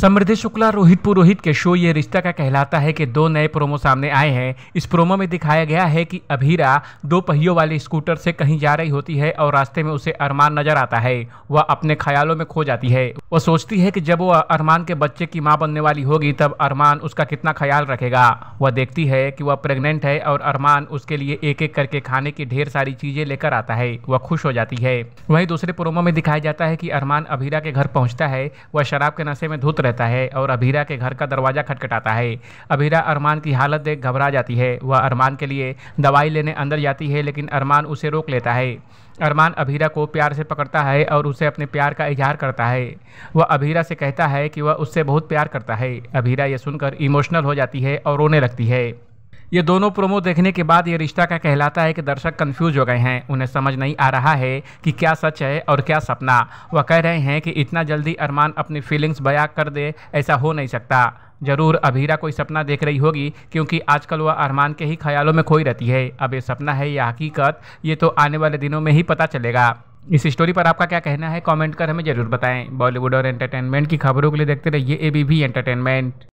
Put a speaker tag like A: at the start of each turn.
A: समृद्धि शुक्ला रोहित पुरोहित के शो ये रिश्ता का कहलाता है कि दो नए प्रोमो सामने आए हैं इस प्रोमो में दिखाया गया है कि अभीरा दो पहियों वाले स्कूटर से कहीं जा रही होती है और रास्ते में उसे अरमान नजर आता है वह अपने ख्यालों में खो जाती है वह सोचती है कि जब वह अरमान के बच्चे की माँ बनने वाली होगी तब अरमान उसका कितना ख्याल रखेगा वह देखती है कि वह प्रेग्नेंट है और अरमान उसके लिए एक एक करके खाने की ढेर सारी चीजें लेकर आता है वह खुश हो जाती है वही दूसरे प्रोमो में दिखाया जाता है कि अरमान अभीरा के घर पहुंचता है वह शराब के नशे में धुत रहता है और अभीरा के घर का दरवाज़ा खटखटाता है अभीरा अरमान की हालत देख घबरा जाती है वह अरमान के लिए दवाई लेने अंदर जाती है लेकिन अरमान उसे रोक लेता है अरमान अभीरा को प्यार से पकड़ता है और उसे अपने प्यार का इजहार करता है वह अभीरा से कहता है कि वह उससे बहुत प्यार करता है अभीरा यह सुनकर इमोशनल हो जाती है और रोने लगती है ये दोनों प्रोमो देखने के बाद ये रिश्ता का कहलाता है कि दर्शक कन्फ्यूज हो गए हैं उन्हें समझ नहीं आ रहा है कि क्या सच है और क्या सपना वह कह रहे हैं कि इतना जल्दी अरमान अपनी फीलिंग्स बयां कर दे ऐसा हो नहीं सकता जरूर अभीरा कोई सपना देख रही होगी क्योंकि आजकल वह अरमान के ही ख्यालों में खोई रहती है अब ये सपना है या हकीकत ये तो आने वाले दिनों में ही पता चलेगा इस स्टोरी पर आपका क्या कहना है कमेंट कर हमें ज़रूर बताएं बॉलीवुड और एंटरटेनमेंट की खबरों के लिए देखते रहिए ए बी एंटरटेनमेंट